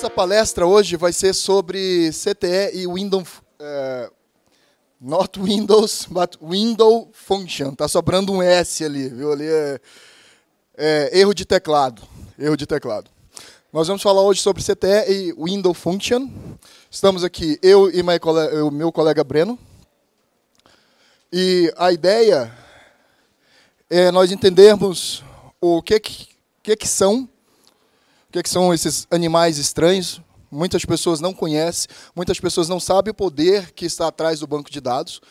Nossa palestra hoje vai ser sobre CTE e Windows. Uh, not Windows, but Window Function. Tá sobrando um S ali, viu? Ali é, é, erro de teclado. Erro de teclado. Nós vamos falar hoje sobre CTE e Window Function. Estamos aqui, eu e colega, o meu colega Breno. E a ideia é nós entendermos o que, que, que são o que, é que são esses animais estranhos? Muitas pessoas não conhecem, muitas pessoas não sabem o poder que está atrás do banco de dados.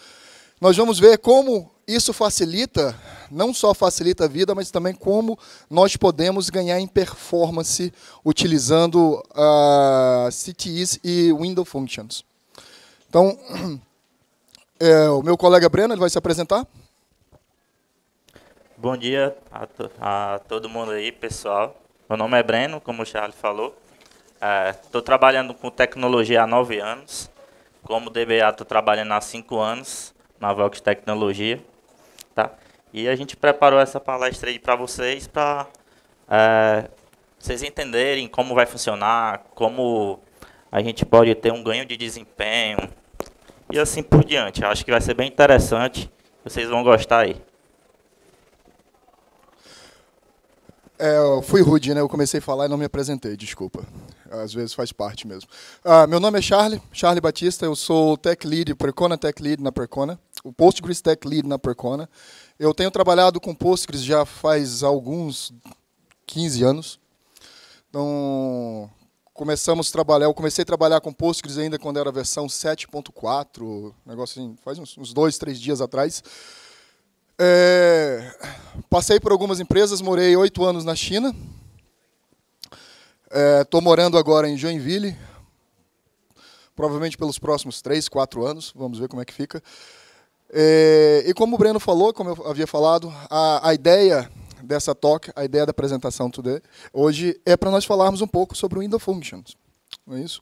Nós vamos ver como isso facilita, não só facilita a vida, mas também como nós podemos ganhar em performance utilizando uh, ah, CTEs e Window Functions. Então, é, o meu colega Breno ele vai se apresentar. Bom dia a, to a todo mundo aí, pessoal. Meu nome é Breno, como o Charles falou. Estou é, trabalhando com tecnologia há nove anos. Como DBA, estou trabalhando há cinco anos na Vox Tecnologia. Tá? E a gente preparou essa palestra aí para vocês, para é, vocês entenderem como vai funcionar, como a gente pode ter um ganho de desempenho e assim por diante. Acho que vai ser bem interessante. Vocês vão gostar aí. É, eu fui rude, né? Eu comecei a falar e não me apresentei, desculpa. Às vezes faz parte mesmo. Ah, meu nome é Charlie, Charlie Batista, eu sou Tech Lead, Percona Tech Lead na Percona, o Postgres Tech Lead na Percona. Eu tenho trabalhado com Postgres já faz alguns 15 anos. Então, começamos a trabalhar, eu comecei a trabalhar com Postgres ainda quando era versão 7.4, negócio assim, faz uns, uns dois, três dias atrás. É, passei por algumas empresas, morei oito anos na China. Estou é, morando agora em Joinville, provavelmente pelos próximos três, quatro anos. Vamos ver como é que fica. É, e como o Breno falou, como eu havia falado, a, a ideia dessa talk, a ideia da apresentação today, hoje é para nós falarmos um pouco sobre o Window Functions. Não é isso?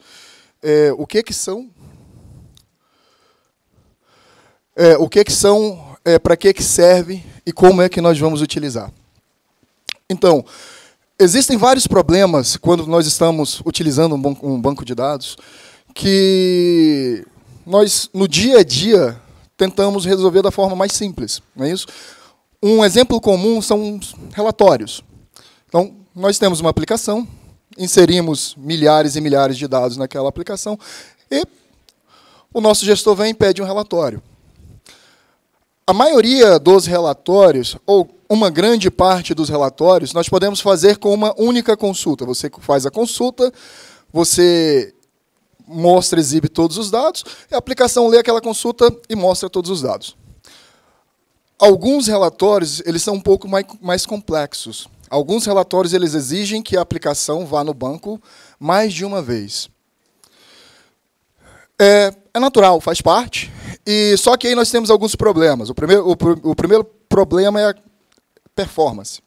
É, o que que são? É, o que que são é, para que, que serve e como é que nós vamos utilizar. Então, existem vários problemas quando nós estamos utilizando um banco de dados que nós, no dia a dia, tentamos resolver da forma mais simples. Não é isso? Um exemplo comum são relatórios. Então, nós temos uma aplicação, inserimos milhares e milhares de dados naquela aplicação e o nosso gestor vem e pede um relatório a maioria dos relatórios, ou uma grande parte dos relatórios, nós podemos fazer com uma única consulta. Você faz a consulta, você mostra, exibe todos os dados, a aplicação lê aquela consulta e mostra todos os dados. Alguns relatórios eles são um pouco mais, mais complexos. Alguns relatórios eles exigem que a aplicação vá no banco mais de uma vez. É, é natural, faz parte. E só que aí nós temos alguns problemas. O primeiro, o, o primeiro problema é a performance.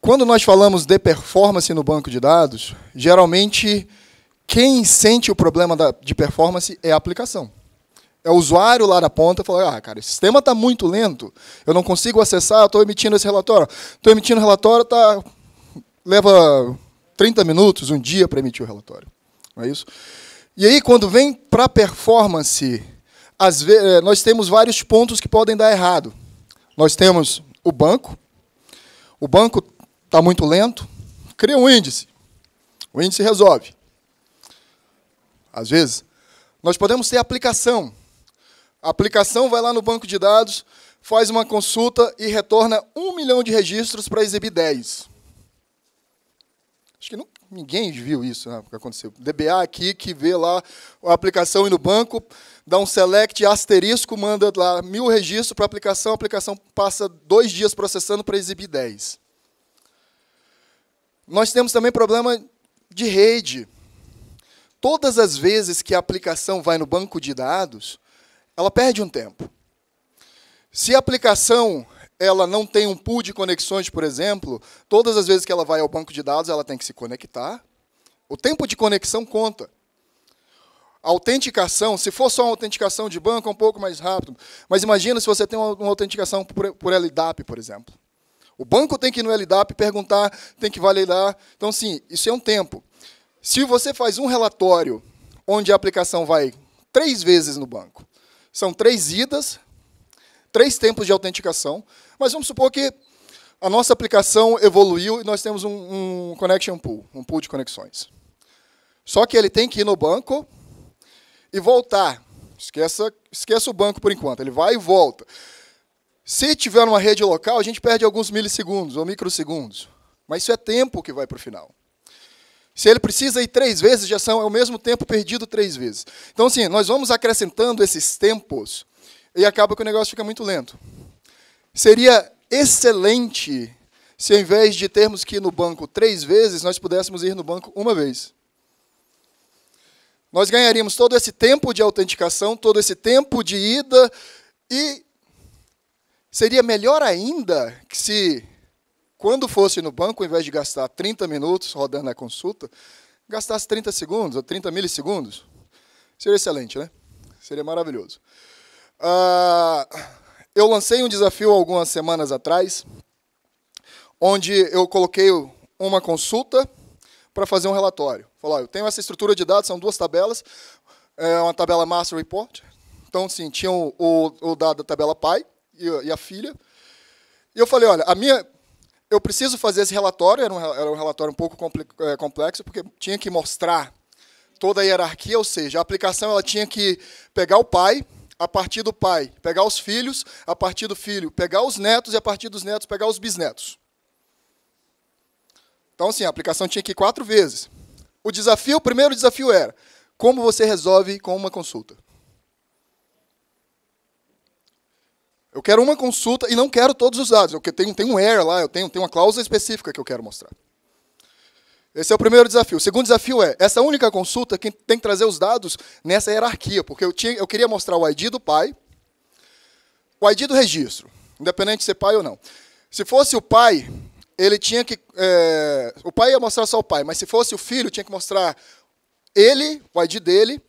Quando nós falamos de performance no banco de dados, geralmente quem sente o problema da, de performance é a aplicação. É o usuário lá na ponta falando, ah, cara, o sistema está muito lento, eu não consigo acessar, estou emitindo esse relatório. Estou emitindo o relatório, tá, leva 30 minutos, um dia para emitir o relatório. Não é isso? E aí, quando vem para a performance, vezes, eh, nós temos vários pontos que podem dar errado. Nós temos o banco. O banco está muito lento. Cria um índice. O índice resolve. Às vezes, nós podemos ter aplicação. A aplicação vai lá no banco de dados, faz uma consulta e retorna um milhão de registros para exibir 10. Acho que não, ninguém viu isso né, que aconteceu. DBA aqui que vê lá a aplicação indo no banco, dá um select asterisco, manda lá mil registros para a aplicação, a aplicação passa dois dias processando para exibir 10. Nós temos também problema de rede. Todas as vezes que a aplicação vai no banco de dados, ela perde um tempo. Se a aplicação ela não tem um pool de conexões, por exemplo, todas as vezes que ela vai ao banco de dados, ela tem que se conectar. O tempo de conexão conta. A autenticação, se for só uma autenticação de banco, é um pouco mais rápido. Mas imagina se você tem uma, uma autenticação por, por LDAP, por exemplo. O banco tem que ir no LDAP perguntar, tem que validar. Então, sim, isso é um tempo. Se você faz um relatório onde a aplicação vai três vezes no banco, são três idas, três tempos de autenticação, mas vamos supor que a nossa aplicação evoluiu e nós temos um, um connection pool, um pool de conexões. Só que ele tem que ir no banco e voltar. Esqueça, esqueça o banco por enquanto, ele vai e volta. Se tiver numa rede local, a gente perde alguns milissegundos ou microsegundos. Mas isso é tempo que vai para o final. Se ele precisa ir três vezes, já são é o mesmo tempo perdido três vezes. Então, assim, nós vamos acrescentando esses tempos e acaba que o negócio fica muito lento. Seria excelente se, em vez de termos que ir no banco três vezes, nós pudéssemos ir no banco uma vez. Nós ganharíamos todo esse tempo de autenticação, todo esse tempo de ida, e seria melhor ainda que se, quando fosse no banco, ao invés de gastar 30 minutos rodando a consulta, gastasse 30 segundos ou 30 milissegundos. Seria excelente, né? Seria maravilhoso. Uh, eu lancei um desafio algumas semanas atrás, onde eu coloquei uma consulta para fazer um relatório. Falar, eu tenho essa estrutura de dados, são duas tabelas, é uma tabela Master Report. Então, sim, tinha o, o, o dado da tabela pai e, e, a filha. E eu falei, olha, a minha, eu preciso fazer esse relatório, era um, era um relatório um pouco é, complexo, porque tinha que mostrar toda a hierarquia, ou seja, a aplicação ela tinha que pegar o pai, a partir do pai pegar os filhos, a partir do filho pegar os netos e a partir dos netos pegar os bisnetos. Então, assim, a aplicação tinha que ir quatro vezes. O desafio, o primeiro desafio era como você resolve com uma consulta. Eu quero uma consulta e não quero todos os dados. Eu tenho, tenho um error lá, eu tenho, tenho uma cláusula específica que eu quero mostrar. Esse é o primeiro desafio. O segundo desafio é, essa única consulta, que tem que trazer os dados nessa hierarquia, porque eu, tinha, eu queria mostrar o ID do pai, o ID do registro, independente de ser é pai ou não. Se fosse o pai, ele tinha que... É, o pai ia mostrar só o pai, mas se fosse o filho, tinha que mostrar ele, o ID dele,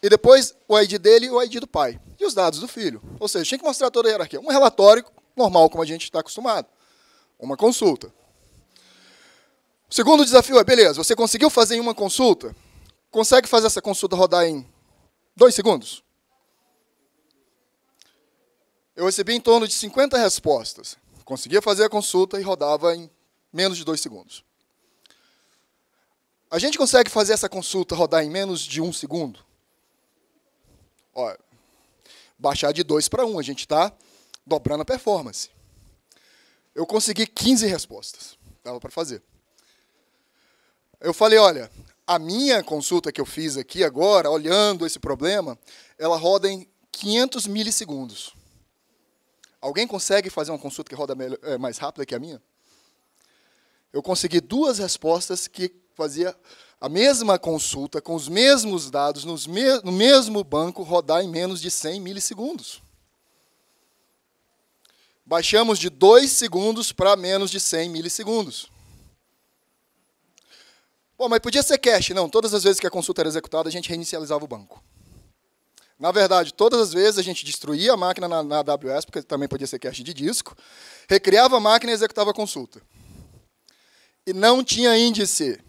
e depois o ID dele e o ID do pai. E os dados do filho. Ou seja, tinha que mostrar toda a hierarquia. Um relatório normal, como a gente está acostumado. Uma consulta. O segundo desafio é, beleza, você conseguiu fazer em uma consulta? Consegue fazer essa consulta rodar em dois segundos? Eu recebi em torno de 50 respostas. Conseguia fazer a consulta e rodava em menos de dois segundos. A gente consegue fazer essa consulta rodar em menos de um segundo? Olha, baixar de dois para um, a gente está dobrando a performance. Eu consegui 15 respostas. Dava para fazer. Eu falei, olha, a minha consulta que eu fiz aqui agora, olhando esse problema, ela roda em 500 milissegundos. Alguém consegue fazer uma consulta que roda eh, mais rápida que a minha? Eu consegui duas respostas que fazia a mesma consulta com os mesmos dados me no mesmo banco rodar em menos de 100 milissegundos. Baixamos de 2 segundos para menos de 100 milissegundos. Bom, mas podia ser cash. Não, todas as vezes que a consulta era executada, a gente reinicializava o banco. Na verdade, todas as vezes a gente destruía a máquina na, na AWS, porque também podia ser cache de disco, recriava a máquina e executava a consulta. E não tinha índice.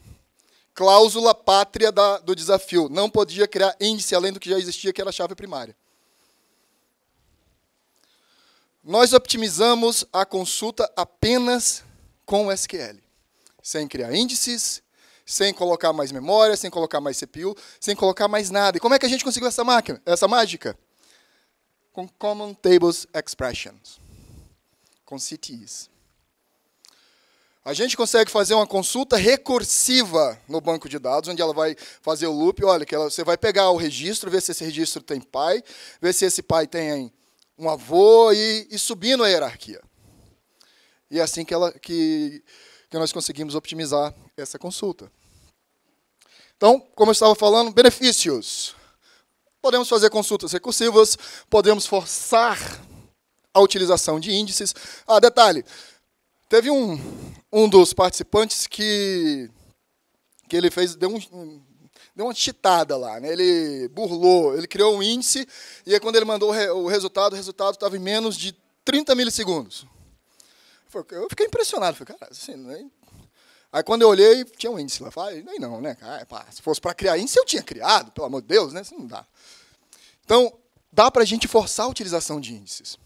Cláusula pátria da, do desafio. Não podia criar índice além do que já existia, que era a chave primária. Nós optimizamos a consulta apenas com SQL, sem criar índices, sem colocar mais memória, sem colocar mais CPU, sem colocar mais nada. E como é que a gente conseguiu essa máquina, essa mágica? Com Common Tables Expressions, com CTEs. A gente consegue fazer uma consulta recursiva no banco de dados, onde ela vai fazer o loop. Olha, que ela, você vai pegar o registro, ver se esse registro tem pai, ver se esse pai tem um avô e, e subindo a hierarquia. E é assim que, ela, que, que nós conseguimos optimizar essa consulta. Então, como eu estava falando, benefícios. Podemos fazer consultas recursivas, podemos forçar a utilização de índices. Ah, detalhe, teve um, um dos participantes que, que ele fez, deu, um, deu uma titada lá, né? ele burlou, ele criou um índice, e aí quando ele mandou o resultado, o resultado estava em menos de 30 milissegundos. Eu fiquei impressionado, falei, cara, assim, nem Aí quando eu olhei, tinha um índice lá. Falei, nem não, né? Ah, pá, se fosse para criar índice, eu tinha criado, pelo amor de Deus, né? Isso não dá. Então, dá para a gente forçar a utilização de índices.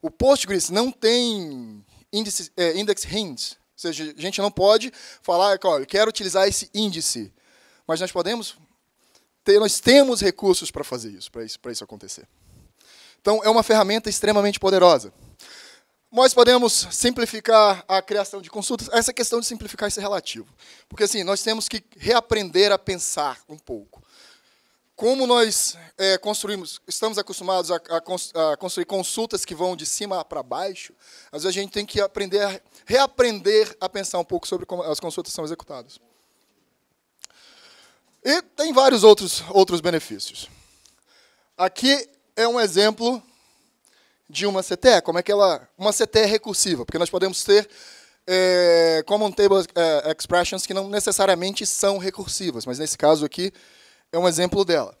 O Postgres não tem índice, é, index hints, ou seja, a gente não pode falar, olha, quero utilizar esse índice, mas nós podemos, ter, nós temos recursos para fazer isso, para isso, isso acontecer. Então, é uma ferramenta extremamente poderosa nós podemos simplificar a criação de consultas. Essa questão de simplificar isso é relativo. Porque assim, nós temos que reaprender a pensar um pouco. Como nós é, construímos, estamos acostumados a, a, a, construir consultas que vão de cima para baixo, às vezes a gente tem que aprender a, reaprender a pensar um pouco sobre como as consultas são executadas. E tem vários outros, outros benefícios. Aqui é um exemplo de uma CTE, como é que ela. Uma CTE recursiva, porque nós podemos ter é, common table é, expressions que não necessariamente são recursivas, mas nesse caso aqui é um exemplo dela.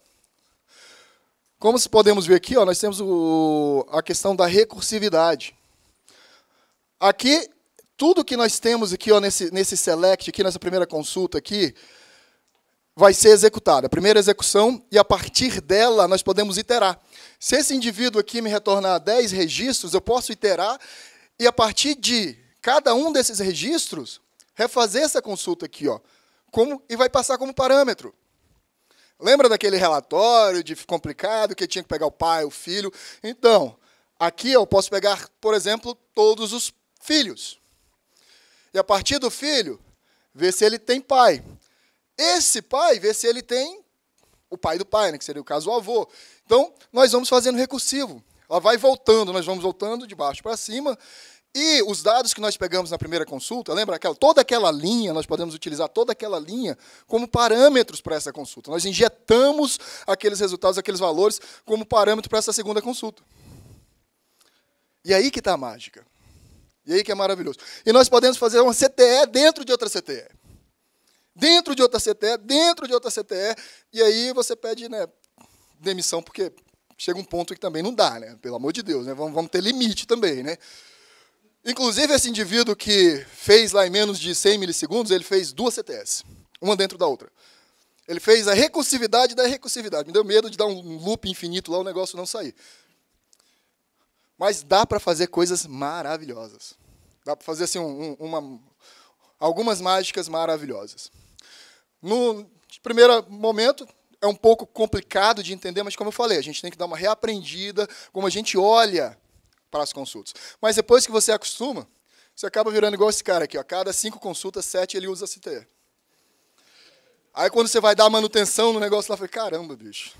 Como podemos ver aqui, ó, nós temos o, a questão da recursividade. Aqui, tudo que nós temos aqui ó, nesse, nesse select, aqui nessa primeira consulta aqui, vai ser executada. A primeira execução, e a partir dela nós podemos iterar. Se esse indivíduo aqui me retornar 10 registros, eu posso iterar e a partir de cada um desses registros, refazer essa consulta aqui, ó, como, e vai passar como parâmetro. Lembra daquele relatório de complicado que tinha que pegar o pai, o filho? Então, aqui eu posso pegar, por exemplo, todos os filhos. E a partir do filho, ver se ele tem pai. Esse pai, ver se ele tem o pai do pai, né, que seria o caso o avô. Então, nós vamos fazendo recursivo. Ela vai voltando, nós vamos voltando de baixo para cima. E os dados que nós pegamos na primeira consulta, lembra aquela, toda aquela linha, nós podemos utilizar toda aquela linha como parâmetros para essa consulta. Nós injetamos aqueles resultados, aqueles valores como parâmetro para essa segunda consulta. E aí que está a mágica. E aí que é maravilhoso. E nós podemos fazer uma CTE dentro de outra CTE dentro de outra CTE, dentro de outra CTE, e aí você pede né, demissão, porque chega um ponto que também não dá, né? Pelo amor de Deus, né? Vamos, vamos ter limite também, né? Inclusive, esse indivíduo que fez lá em menos de 100 milissegundos, ele fez duas CTS, uma dentro da outra. Ele fez a recursividade da recursividade. Me deu medo de dar um loop infinito lá, o negócio não sair. Mas dá para fazer coisas maravilhosas. Dá para fazer assim, um, uma, algumas mágicas maravilhosas. No primeiro momento, é um pouco complicado de entender, mas como eu falei, a gente tem que dar uma reaprendida como a gente olha para as consultas. Mas depois que você acostuma, você acaba virando igual esse cara aqui. A cada cinco consultas, sete ele usa CTE. Aí quando você vai dar manutenção no negócio lá, fala, caramba, bicho,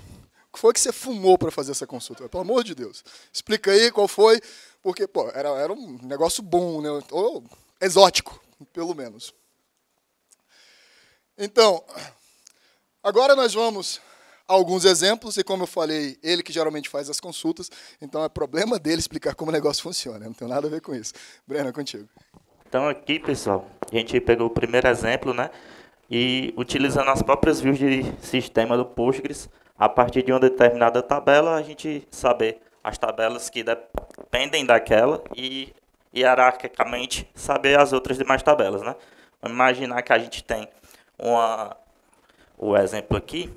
o que foi que você fumou para fazer essa consulta? Pelo amor de Deus, explica aí qual foi, porque, pô, era, era um negócio bom, né? ou exótico, pelo menos. Então, agora nós vamos a alguns exemplos, e como eu falei, ele que geralmente faz as consultas, então é problema dele explicar como o negócio funciona, não tem nada a ver com isso. Breno, é contigo. Então aqui, pessoal, a gente pegou o primeiro exemplo, né? E utilizando as próprias views de sistema do Postgres, a partir de uma determinada tabela, a gente saber as tabelas que dependem daquela e hierarquicamente saber as outras demais tabelas, né? Vamos imaginar que a gente tem uma, o exemplo aqui,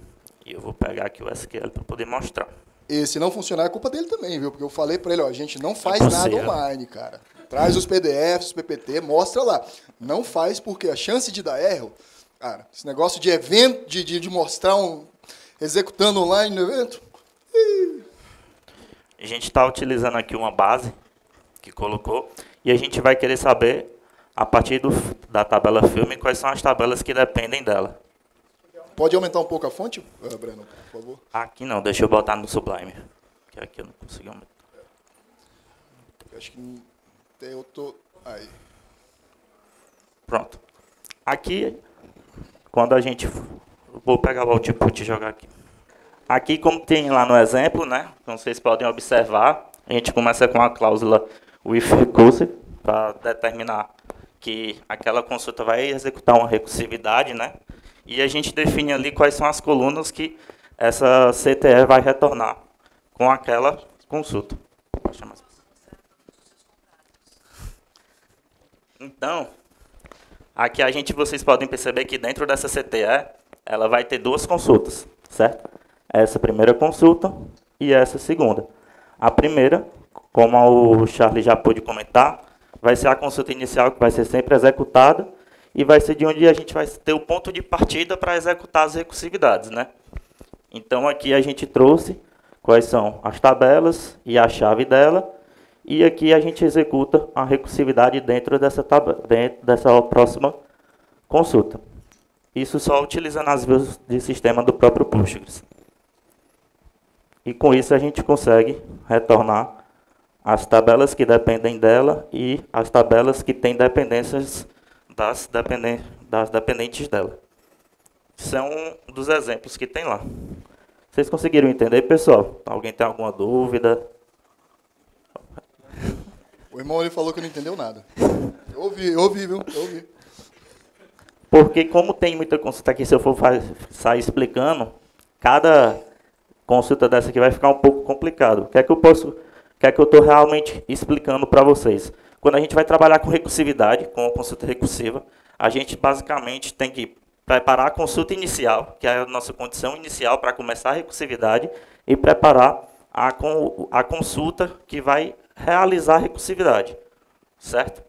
e eu vou pegar aqui o SQL para poder mostrar. E se não funcionar, é culpa dele também, viu? Porque eu falei para ele, ó, a gente não é faz é nada online, cara. Traz os PDFs, os PPT, mostra lá. Não faz porque a chance de dar erro, cara, esse negócio de evento, de, de, de mostrar um executando online no evento. A gente está utilizando aqui uma base que colocou e a gente vai querer saber a partir do, da tabela filme, quais são as tabelas que dependem dela. Pode aumentar um pouco a fonte, eh, Breno, por favor? Aqui não, deixa eu botar no Sublime. Que aqui eu não consegui aumentar. Acho que tem outro. Aí. Pronto. Aqui, quando a gente. Vou pegar o output e jogar aqui. Aqui, como tem lá no exemplo, né? Como vocês podem observar, a gente começa com a cláusula with curse para determinar que aquela consulta vai executar uma recursividade, né? E a gente define ali quais são as colunas que essa CTE vai retornar com aquela consulta. Então, aqui a gente, vocês podem perceber que dentro dessa CTE, ela vai ter duas consultas, certo? Essa primeira consulta e essa segunda. A primeira, como o Charlie já pôde comentar, vai ser a consulta inicial que vai ser sempre executada e vai ser de onde a gente vai ter o ponto de partida para executar as recursividades, né? Então aqui a gente trouxe quais são as tabelas e a chave dela e aqui a gente executa a recursividade dentro dessa tabela, dentro dessa próxima consulta. Isso só utilizando as views de sistema do próprio Postgres. E com isso a gente consegue retornar as tabelas que dependem dela e as tabelas que têm dependências das, dependen das dependentes dela. São um dos exemplos que tem lá. Vocês conseguiram entender, pessoal? Alguém tem alguma dúvida? O irmão ele falou que não entendeu nada. Eu ouvi, eu ouvi, viu? Eu ouvi. Porque como tem muita consulta aqui, se eu for sair explicando, cada consulta dessa aqui vai ficar um pouco complicado. O que é que eu posso que é que eu estou realmente explicando para vocês. Quando a gente vai trabalhar com recursividade, com a consulta recursiva, a gente basicamente tem que preparar a consulta inicial, que é a nossa condição inicial para começar a recursividade, e preparar a, a consulta que vai realizar a recursividade, certo?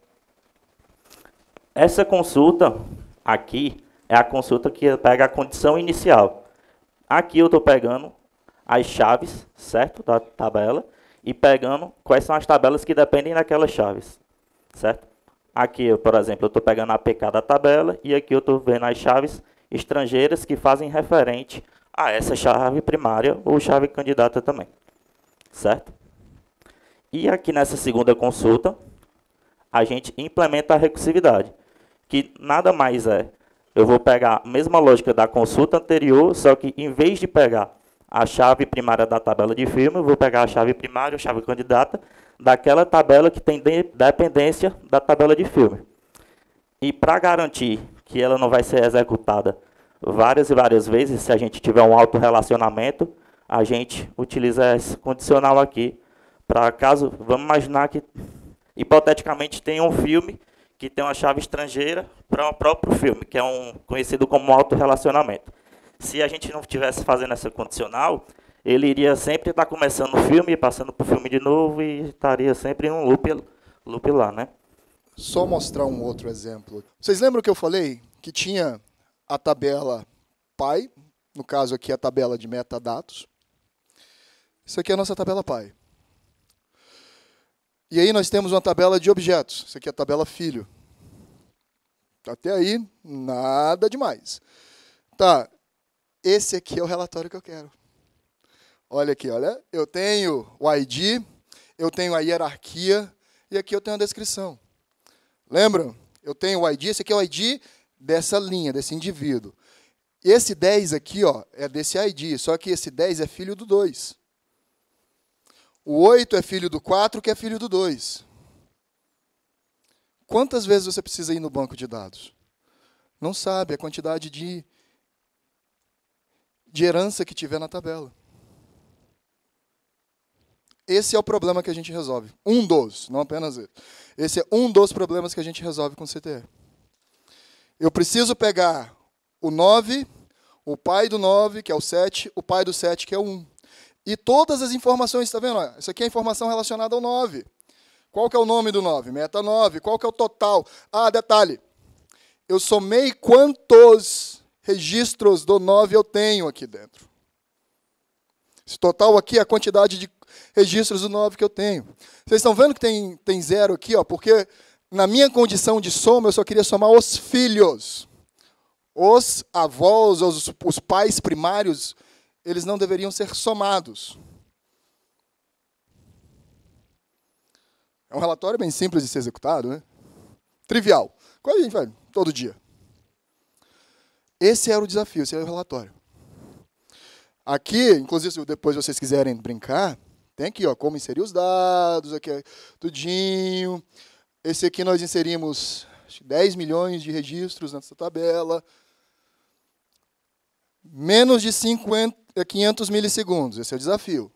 Essa consulta aqui é a consulta que pega a condição inicial. Aqui eu estou pegando as chaves, certo, da tabela, e pegando quais são as tabelas que dependem daquelas chaves, certo? Aqui, por exemplo, eu estou pegando a PK da tabela e aqui eu estou vendo as chaves estrangeiras que fazem referente a essa chave primária ou chave candidata também, certo? E aqui nessa segunda consulta, a gente implementa a recursividade, que nada mais é, eu vou pegar a mesma lógica da consulta anterior, só que em vez de pegar a chave primária da tabela de firma, vou pegar a chave primária, a chave candidata, daquela tabela que tem dependência da tabela de firma. E para garantir que ela não vai ser executada várias e várias vezes, se a gente tiver um autorrelacionamento, a gente utiliza esse condicional aqui. Para caso, vamos imaginar que hipoteticamente tem um filme que tem uma chave estrangeira para o próprio filme, que é um conhecido como autorrelacionamento se a gente não tivesse fazendo essa condicional, ele iria sempre estar tá começando o filme, passando para o filme de novo e estaria sempre em um loop, loop lá, né? Só mostrar um outro exemplo. Vocês lembram que eu falei que tinha a tabela pai, no caso aqui a tabela de metadados. Isso aqui é a nossa tabela pai. E aí nós temos uma tabela de objetos. Isso aqui é a tabela filho. Até aí, nada demais. Tá, esse aqui é o relatório que eu quero. Olha aqui, olha, eu tenho o ID, eu tenho a hierarquia e aqui eu tenho a descrição. Lembram? Eu tenho o ID, esse aqui é o ID dessa linha, desse indivíduo. Esse 10 aqui ó, é desse ID, só que esse 10 é filho do 2. O 8 é filho do 4, que é filho do 2. Quantas vezes você precisa ir no banco de dados? Não sabe a quantidade de de herança que tiver na tabela. Esse é o problema que a gente resolve. Um dos, não apenas esse. Esse é um dos problemas que a gente resolve com o CTE. Eu preciso pegar o 9, o pai do 9, que é o 7, o pai do 7, que é o 1. E todas as informações, está vendo? isso aqui é informação relacionada ao 9. Qual que é o nome do 9? Meta 9. Qual que é o total? Ah, detalhe. Eu somei quantos registros do 9 eu tenho aqui dentro. Esse total aqui é a quantidade de registros do 9 que eu tenho. Vocês estão vendo que tem, tem zero aqui, ó, porque na minha condição de soma eu só queria somar os filhos. Os avós, os, os pais primários, eles não deveriam ser somados. É um relatório bem simples de ser executado, né? Trivial. Qual a gente vai todo dia? Esse era o desafio, esse era o relatório. Aqui, inclusive, se depois vocês quiserem brincar, tem aqui, ó, como inserir os dados, aqui é tudinho. Esse aqui nós inserimos 10 milhões de registros nessa tabela. Menos de 50, 500 é, milissegundos, esse é o desafio.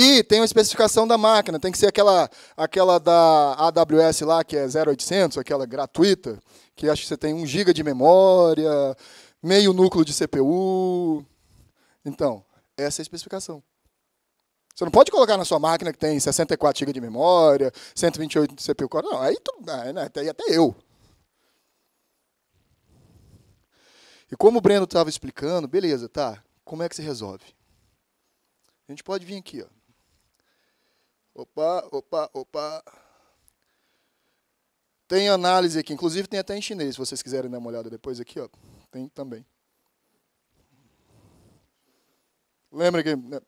E tem uma especificação da máquina, tem que ser aquela, aquela da AWS lá, que é 0800, aquela gratuita, que acho que você tem 1 GB de memória, meio núcleo de CPU. Então, essa é a especificação. Você não pode colocar na sua máquina que tem 64 GB de memória, 128 de CPU Não, aí tudo, ah, né, até, até eu. E como o Breno estava explicando, beleza, tá, como é que se resolve? A gente pode vir aqui, ó. Opa, opa, opa. Tem análise aqui, inclusive tem até em chinês, se vocês quiserem dar uma olhada depois aqui, ó. Tem também. Lembra que né,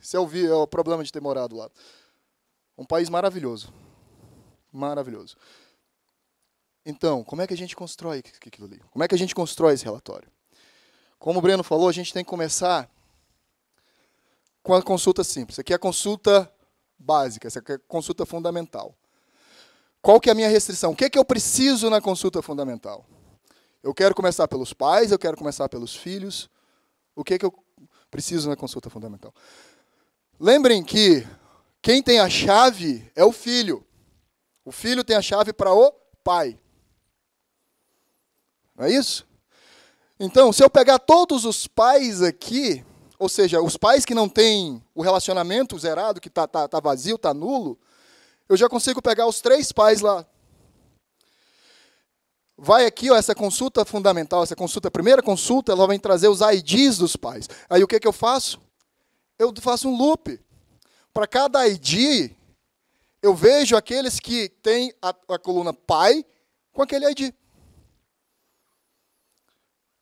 se eu vi é o problema de ter morado lá. Um país maravilhoso. Maravilhoso. Então, como é que a gente constrói aquilo ali? Como é que a gente constrói esse relatório? Como o Breno falou, a gente tem que começar com a consulta simples. Aqui é a consulta básica, essa é consulta fundamental. Qual que é a minha restrição? O que, é que eu preciso na consulta fundamental? Eu quero começar pelos pais, eu quero começar pelos filhos. O que, é que eu preciso na consulta fundamental? Lembrem que quem tem a chave é o filho. O filho tem a chave para o pai. Não é isso? Então, se eu pegar todos os pais aqui, ou seja, os pais que não têm o relacionamento zerado, que está tá, tá vazio, está nulo, eu já consigo pegar os três pais lá. Vai aqui, ó, essa consulta fundamental, essa consulta, primeira consulta, ela vem trazer os IDs dos pais. Aí o que, que eu faço? Eu faço um loop. Para cada ID, eu vejo aqueles que têm a, a coluna pai com aquele ID.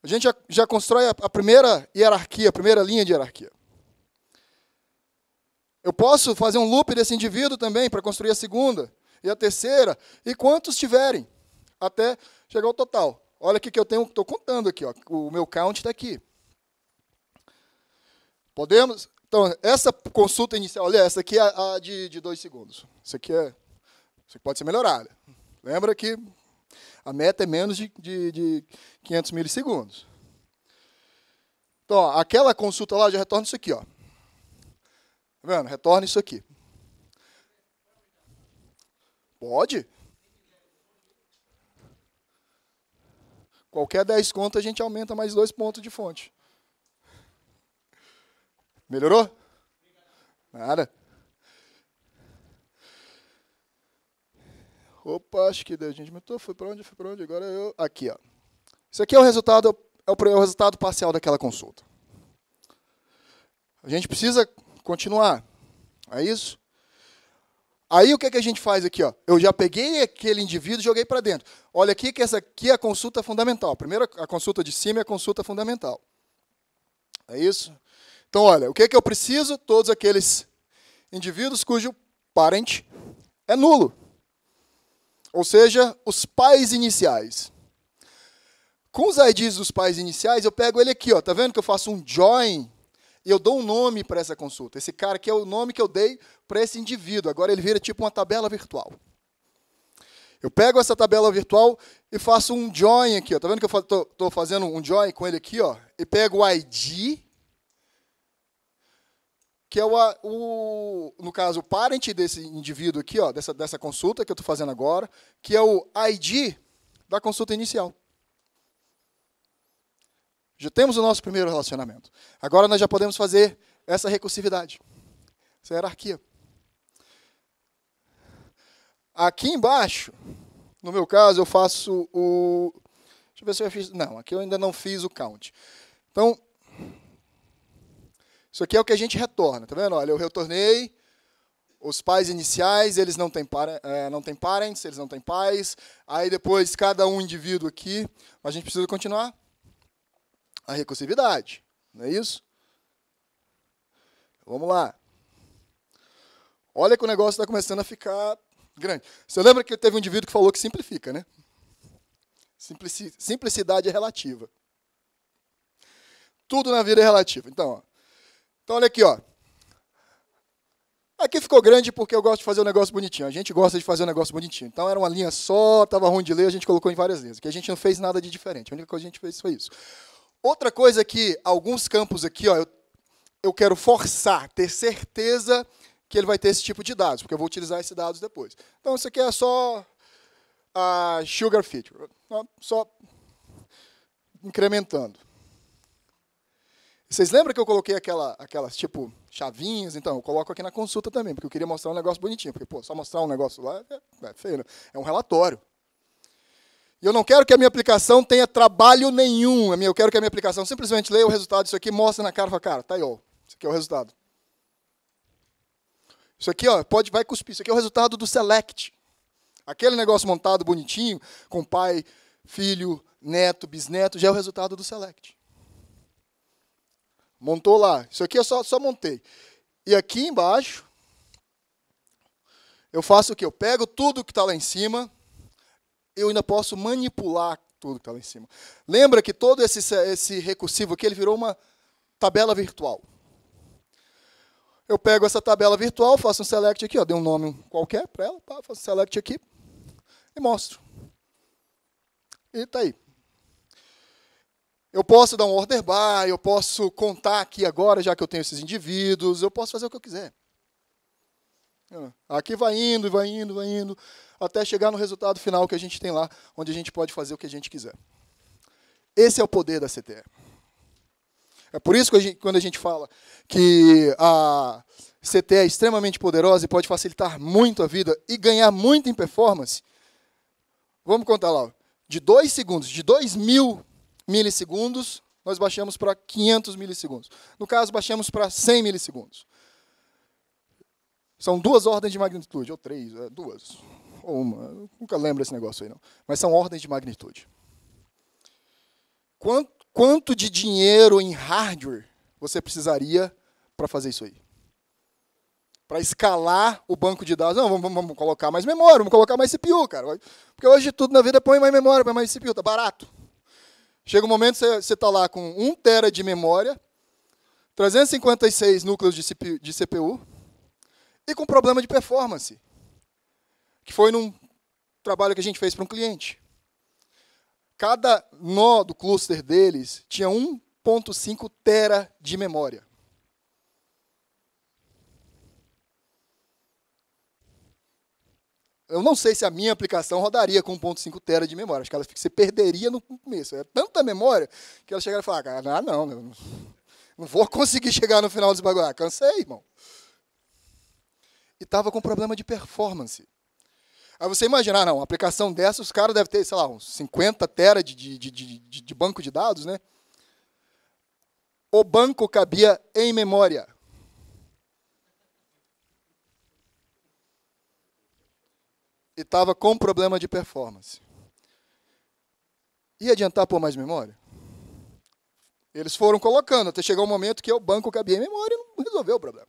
A gente já, já constrói a, a primeira hierarquia, a primeira linha de hierarquia. Eu posso fazer um loop desse indivíduo também para construir a segunda e a terceira e quantos tiverem até chegar ao total. Olha o que eu tenho, estou contando aqui, ó, o meu count está aqui. Podemos? Então, essa consulta inicial, olha, essa aqui é a de, de dois segundos. Isso aqui é, isso aqui pode ser melhorada. Lembra que a meta é menos de, de, de 500 milissegundos. Então, ó, aquela consulta lá já retorna isso aqui. Ó. Tá vendo? Retorna isso aqui. Pode? Qualquer 10 contas a gente aumenta mais dois pontos de fonte. Melhorou? Nada. Opa, acho que deu, gente. Mutou, fui para onde, foi para onde, agora eu... Aqui, ó. Isso aqui é o resultado, é o, resultado parcial daquela consulta. A gente precisa continuar, é isso? Aí o que, é que a gente faz aqui? Ó? Eu já peguei aquele indivíduo e joguei para dentro. Olha aqui que essa aqui é a consulta fundamental. Primeiro, a consulta de cima é a consulta fundamental. É isso? Então, olha, o que, é que eu preciso? Todos aqueles indivíduos cujo parente é nulo ou seja, os pais iniciais. Com os IDs dos pais iniciais, eu pego ele aqui, ó, tá vendo que eu faço um join e eu dou um nome para essa consulta. Esse cara aqui é o nome que eu dei para esse indivíduo. Agora ele vira tipo uma tabela virtual. Eu pego essa tabela virtual e faço um join aqui. Ó. Tá vendo que eu estou fazendo um join com ele aqui? Ó, e pego o ID que é o, o, no caso, o parent desse indivíduo aqui, ó, dessa, dessa consulta que eu estou fazendo agora, que é o ID da consulta inicial. Já temos o nosso primeiro relacionamento. Agora nós já podemos fazer essa recursividade, essa hierarquia. Aqui embaixo, no meu caso, eu faço o... Deixa eu ver se eu fiz... Não, aqui eu ainda não fiz o count. Então, isso aqui é o que a gente retorna, tá vendo? Olha, eu retornei os pais iniciais, eles não têm, é, não têm parents, eles não têm pais. Aí depois, cada um indivíduo aqui. Mas a gente precisa continuar a recursividade, não é isso? Vamos lá. Olha que o negócio está começando a ficar grande. Você lembra que teve um indivíduo que falou que simplifica, né? simplicidade é relativa. Tudo na vida é relativo. Então, ó, então, olha aqui, ó. Aqui ficou grande porque eu gosto de fazer um negócio bonitinho. A gente gosta de fazer um negócio bonitinho. Então era uma linha só, estava ruim de ler, a gente colocou em várias linhas. Que a gente não fez nada de diferente. A única coisa que a gente fez foi isso. Outra coisa que alguns campos aqui, ó, eu, eu quero forçar, ter certeza que ele vai ter esse tipo de dados, porque eu vou utilizar esses dados depois. Então isso aqui é só a sugar feature, só incrementando. Vocês lembram que eu coloquei aquela, aquelas, tipo, chavinhas? Então, eu coloco aqui na consulta também, porque eu queria mostrar um negócio bonitinho. Porque, pô, só mostrar um negócio lá é, é feio, né? É um relatório. E eu não quero que a minha aplicação tenha trabalho nenhum. Eu quero que a minha aplicação simplesmente leia o resultado disso aqui, mostre na cara e fala, cara, tá aí, ó. Isso aqui é o resultado. Isso aqui, ó, pode, vai cuspir. Isso aqui é o resultado do select. Aquele negócio montado bonitinho, com pai, filho, neto, bisneto, já é o resultado do select. Montou lá. Isso aqui eu só, só montei. E aqui embaixo, eu faço o que? Eu pego tudo que está lá em cima, eu ainda posso manipular tudo que está lá em cima. Lembra que todo esse, esse recursivo aqui, ele virou uma tabela virtual. Eu pego essa tabela virtual, faço um select aqui, ó, dei um nome qualquer para ela, pá, faço um select aqui e mostro. E está aí. Eu posso dar um order by, eu posso contar aqui agora, já que eu tenho esses indivíduos, eu posso fazer o que eu quiser. Aqui vai indo, vai indo, vai indo, até chegar no resultado final que a gente tem lá, onde a gente pode fazer o que a gente quiser. Esse é o poder da CTE. É por isso que a gente, quando a gente fala que a CTE é extremamente poderosa e pode facilitar muito a vida e ganhar muito em performance, vamos contar lá, de dois segundos, de dois mil milissegundos, nós baixamos para 500 milissegundos. No caso, baixamos para 100 milissegundos. São duas ordens de magnitude, ou três, é, duas, ou uma. Nunca lembro esse negócio aí, não. Mas são ordens de magnitude. Quanto, quanto de dinheiro em hardware você precisaria para fazer isso aí? Para escalar o banco de dados. Não, vamos, vamos, colocar mais memória, vamos colocar mais CPU, cara. Porque hoje tudo na vida põe mais memória, põe mais CPU, tá barato. Chega um momento que você está lá com 1 tera de memória, 356 núcleos de CPU, de CPU e com problema de performance, que foi num trabalho que a gente fez para um cliente. Cada nó do cluster deles tinha 1.5 tera de memória. eu não sei se a minha aplicação rodaria com 1.5 tera de memória. Acho que ela, você perderia no começo. É tanta memória que ela chegaria e falar: ah, não, não, não vou conseguir chegar no final desse bagulho. Ah, cansei, irmão. E estava com problema de performance. Aí você imaginar, ah, não, uma aplicação dessa, os caras devem ter, sei lá, uns 50 tera de, de, de, de, de banco de dados, né? O banco cabia em memória. e estava com problema de performance. Ia adiantar por mais memória? Eles foram colocando, até chegar o um momento que o banco cabia em memória e não resolveu o problema.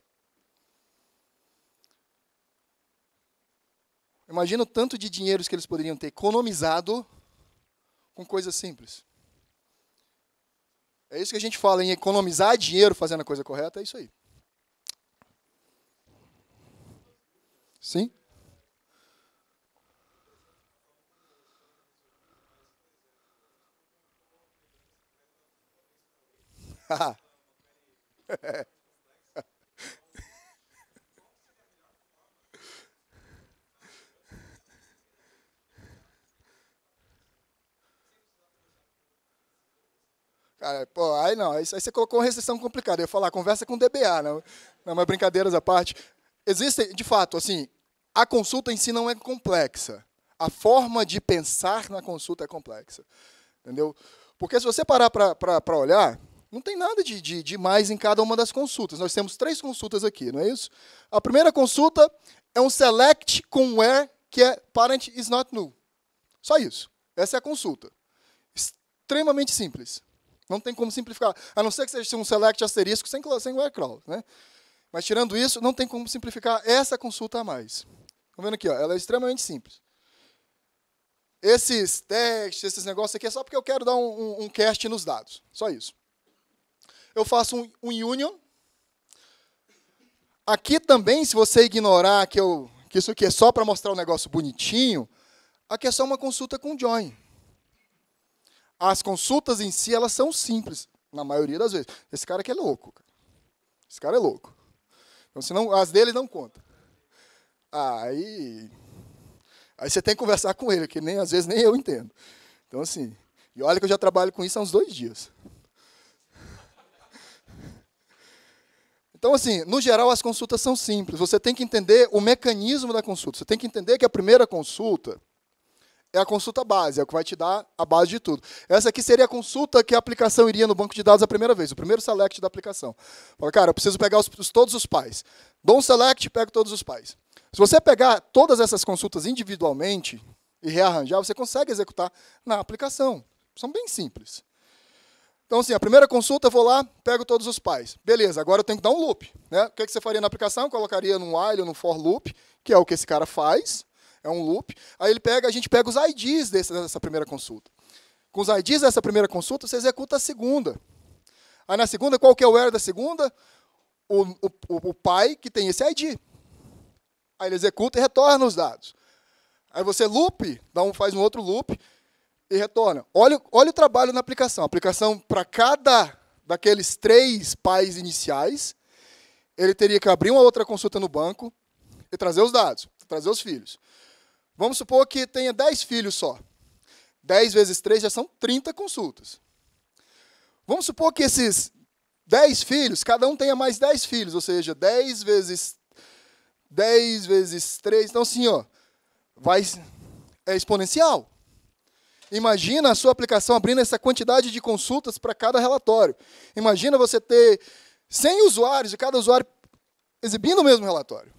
Imagina o tanto de dinheiros que eles poderiam ter economizado com coisas simples. É isso que a gente fala em economizar dinheiro fazendo a coisa correta, é isso aí. Sim? Cara, pô, aí não, aí você colocou uma restrição complicada. Eu ia falar, conversa com o DBA, não. Não, mas brincadeiras à parte. Existe, de fato, assim, a consulta em si não é complexa. A forma de pensar na consulta é complexa. Entendeu? Porque se você parar para olhar, não tem nada de, de, de, mais em cada uma das consultas. Nós temos três consultas aqui, não é isso? A primeira consulta é um select com where, que é parent is not null. Só isso. Essa é a consulta. Extremamente simples. Não tem como simplificar. A não ser que seja um select asterisco sem, sem where clause. Né? Mas tirando isso, não tem como simplificar essa consulta a mais. Estão vendo aqui? Ó, ela é extremamente simples esses testes, esses negócios aqui, é só porque eu quero dar um, um, um cast nos dados. Só isso eu faço um, um union. Aqui também, se você ignorar que, eu, que isso aqui é só para mostrar um negócio bonitinho, aqui é só uma consulta com join. As consultas em si, elas são simples, na maioria das vezes. Esse cara aqui é louco. Cara. Esse cara é louco. Então, senão, as dele não conta. Aí, aí você tem que conversar com ele, que nem às vezes nem eu entendo. Então, assim, e olha que eu já trabalho com isso há uns dois dias. Então, assim, no geral, as consultas são simples. Você tem que entender o mecanismo da consulta. Você tem que entender que a primeira consulta é a consulta base, é o que vai te dar a base de tudo. Essa aqui seria a consulta que a aplicação iria no banco de dados a primeira vez, o primeiro select da aplicação. Fala, cara, eu preciso pegar os, todos os pais. Dou um select, pego todos os pais. Se você pegar todas essas consultas individualmente e rearranjar, você consegue executar na aplicação. São bem simples. Então, assim, a primeira consulta, eu vou lá, pego todos os pais. Beleza, agora eu tenho que dar um loop. Né? O que, é que você faria na aplicação? colocaria num while ou num for loop, que é o que esse cara faz, é um loop. Aí ele pega, a gente pega os IDs dessa primeira consulta. Com os IDs dessa primeira consulta, você executa a segunda. Aí na segunda, qual que é o erro da segunda? O, o, o pai que tem esse ID. Aí ele executa e retorna os dados. Aí você loop, dá um, faz um outro loop, e retorna. Olha, olha o trabalho na aplicação. A aplicação para cada daqueles três pais iniciais, ele teria que abrir uma outra consulta no banco e trazer os dados, trazer os filhos. Vamos supor que tenha 10 filhos só. 10 vezes 3 já são 30 consultas. Vamos supor que esses 10 filhos, cada um tenha mais 10 filhos, ou seja, 10 vezes 10 vezes 3, então assim, ó, vai é exponencial. Imagina a sua aplicação abrindo essa quantidade de consultas para cada relatório. Imagina você ter 100 usuários e cada usuário exibindo o mesmo relatório.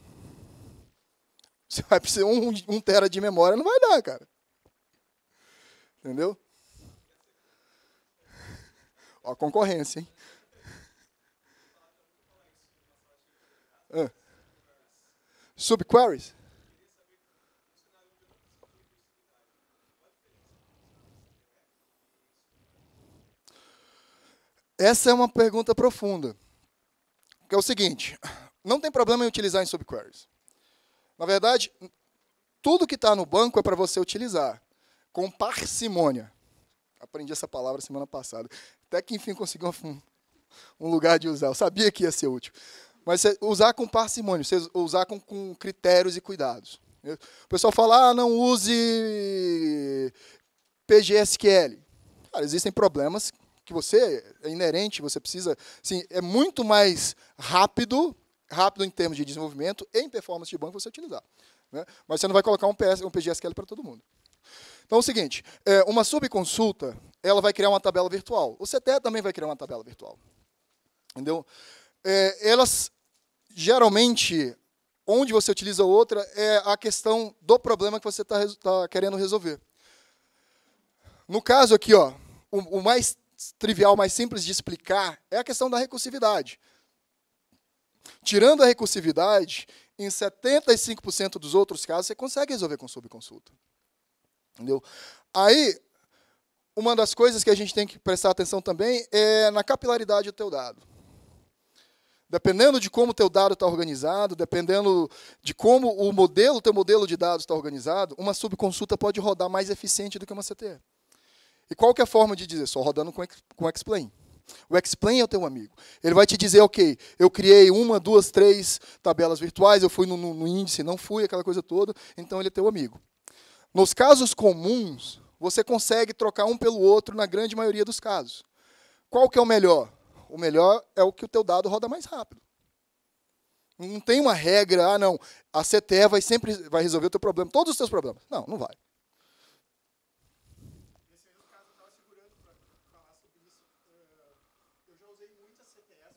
Você vai precisar um, um tera de memória, não vai dar, cara. Entendeu? Ó a concorrência, hein? Ah. Subqueries? Essa é uma pergunta profunda. Que é o seguinte: não tem problema em utilizar em subqueries. Na verdade, tudo que está no banco é para você utilizar com parcimônia. Aprendi essa palavra semana passada. Até que enfim consegui um, um lugar de usar. Eu sabia que ia ser útil. Mas usar com parcimônia, usar com, com, critérios e cuidados. O pessoal fala, ah, não use PGSQL. Cara, existem problemas que você é inerente, você precisa, assim, é muito mais rápido, rápido em termos de desenvolvimento, em performance de banco você utilizar. Né? Mas você não vai colocar um, PS, um PGSQL para todo mundo. Então é o seguinte, é, uma subconsulta, ela vai criar uma tabela virtual. O CTE também vai criar uma tabela virtual. Entendeu? É, elas, geralmente, onde você utiliza outra é a questão do problema que você está tá querendo resolver. No caso aqui, ó, o, o, mais trivial, mais simples de explicar, é a questão da recursividade. Tirando a recursividade, em 75% dos outros casos você consegue resolver com subconsulta. Entendeu? Aí, uma das coisas que a gente tem que prestar atenção também é na capilaridade do teu dado. Dependendo de como o teu dado está organizado, dependendo de como o modelo, teu modelo de dados está organizado, uma subconsulta pode rodar mais eficiente do que uma CTE. E qual que é a forma de dizer? Só rodando com, com Explain. O Explain é o teu amigo. Ele vai te dizer, ok, eu criei uma, duas, três tabelas virtuais, eu fui no, no, no índice, não fui, aquela coisa toda, então ele é teu amigo. Nos casos comuns, você consegue trocar um pelo outro na grande maioria dos casos. Qual que é o melhor? O melhor é o que o teu dado roda mais rápido. Não tem uma regra, ah, não, a CTE vai sempre vai resolver o teu problema, todos os teus problemas. Não, não vai.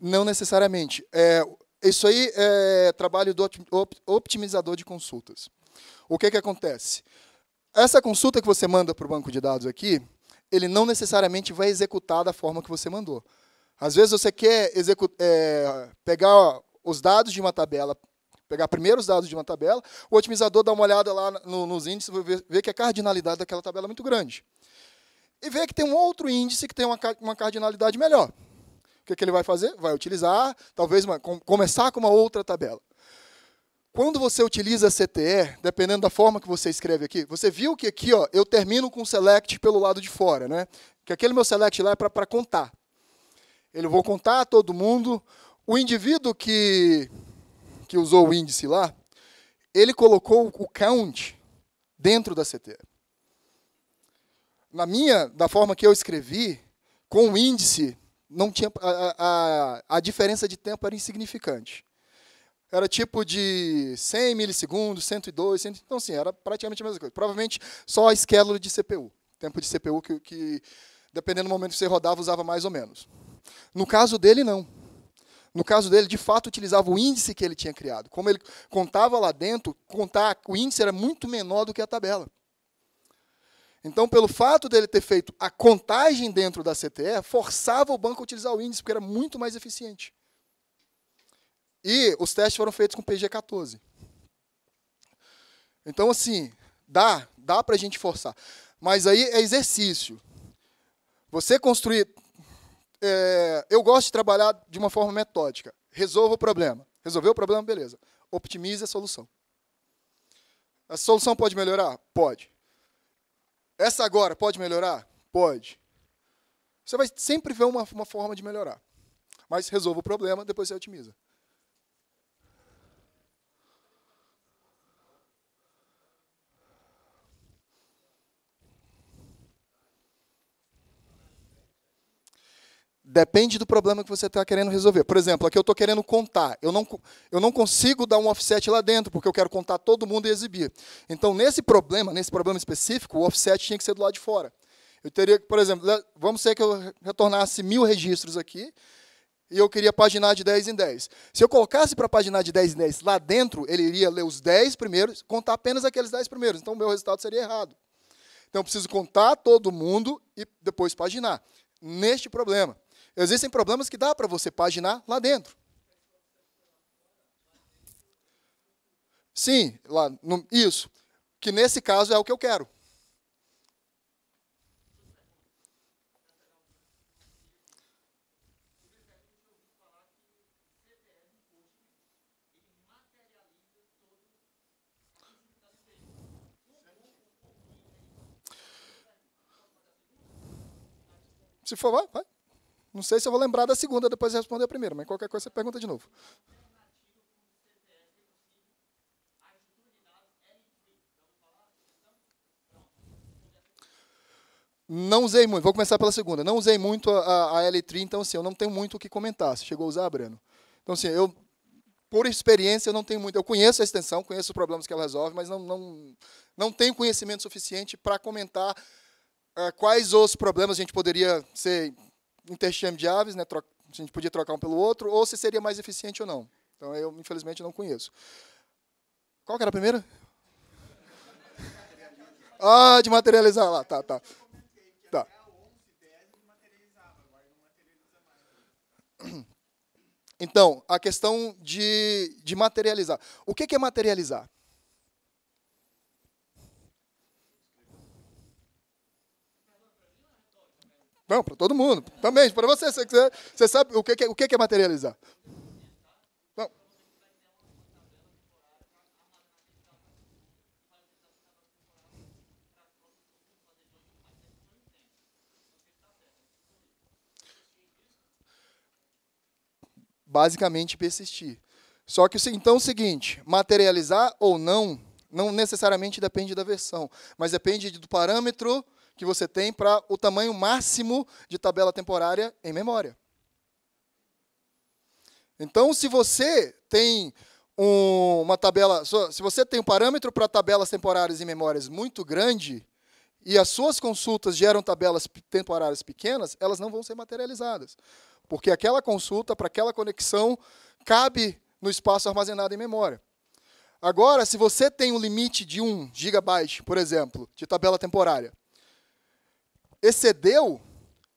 Não necessariamente. É, isso aí é trabalho do optimizador de consultas. O que, que acontece? Essa consulta que você manda para o banco de dados aqui, ele não necessariamente vai executar da forma que você mandou. Às vezes você quer é, pegar os dados de uma tabela, pegar primeiro os dados de uma tabela, o otimizador dá uma olhada lá no, nos índices, vê, vê que a cardinalidade daquela tabela é muito grande. E vê que tem um outro índice que tem uma, uma cardinalidade melhor que, que ele vai fazer? Vai utilizar, talvez uma, com, começar com uma outra tabela. Quando você utiliza CTE, dependendo da forma que você escreve aqui, você viu que aqui ó, eu termino com select pelo lado de fora, né? Que aquele meu select lá é para contar. Ele vou contar todo mundo. O indivíduo que, que usou o índice lá, ele colocou o count dentro da CTE. Na minha, da forma que eu escrevi, com o índice não tinha a, a, a diferença de tempo era insignificante. Era tipo de 100 milissegundos, 102, 100, então sim, era praticamente a mesma coisa. Provavelmente só a esquélula de CPU, tempo de CPU que, que, dependendo do momento que você rodava, usava mais ou menos. No caso dele, não. No caso dele, de fato, utilizava o índice que ele tinha criado. Como ele contava lá dentro, contar o índice era muito menor do que a tabela. Então, pelo fato dele ter feito a contagem dentro da CTE, forçava o banco a utilizar o índice, porque era muito mais eficiente. E os testes foram feitos com PG14. Então, assim, dá, dá para a gente forçar. Mas aí é exercício. Você construir. É, eu gosto de trabalhar de uma forma metódica. Resolva o problema. Resolveu o problema, beleza. Optimize a solução. A solução pode melhorar? Pode. Essa agora pode melhorar? Pode. Você vai sempre ver uma, uma forma de melhorar. Mas resolva o problema, depois você otimiza. Depende do problema que você está querendo resolver. Por exemplo, aqui eu estou querendo contar. Eu não, eu não consigo dar um offset lá dentro, porque eu quero contar todo mundo e exibir. Então, nesse problema, nesse problema específico, o offset tinha que ser do lado de fora. Eu teria, por exemplo, vamos ser que eu retornasse mil registros aqui, e eu queria paginar de 10 em 10. Se eu colocasse para paginar de 10 em 10 lá dentro, ele iria ler os 10 primeiros, contar apenas aqueles 10 primeiros. Então, o meu resultado seria errado. Então, eu preciso contar todo mundo e depois paginar. Neste problema. Existem problemas que dá para você paginar lá dentro. Sim, lá, no, isso. Que nesse caso é o que eu quero. Se for, vai, vai. Não sei se eu vou lembrar da segunda, depois de responder a primeira, mas qualquer coisa você pergunta de novo. Não usei muito, vou começar pela segunda. Não usei muito a, a L3, então assim, eu não tenho muito o que comentar. Você chegou a usar, Breno? Então assim, eu, por experiência, eu não tenho muito. Eu conheço a extensão, conheço os problemas que ela resolve, mas não, não, não tenho conhecimento suficiente para comentar uh, quais os problemas a gente poderia ser intercâmbio de aves, né, se a gente podia trocar um pelo outro, ou se seria mais eficiente ou não. Então, eu, infelizmente, não conheço. Qual era a primeira? Ah, de materializar lá, ah, tá, tá. tá. Então, a questão de, de materializar. O que é materializar? Não, para todo mundo. Também, para você, se você quiser. Você sabe o que, é, o que é materializar? Não. Basicamente, persistir. Só que, então, é o seguinte: materializar ou não, não necessariamente depende da versão, mas depende do parâmetro que você tem para o tamanho máximo de tabela temporária em memória. Então, se você tem um, uma tabela, se você tem um parâmetro para tabelas temporárias e memórias muito grande e as suas consultas geram tabelas temporárias pequenas, elas não vão ser materializadas, porque aquela consulta para aquela conexão cabe no espaço armazenado em memória. Agora, se você tem um limite de 1 gigabyte, por exemplo, de tabela temporária, excedeu,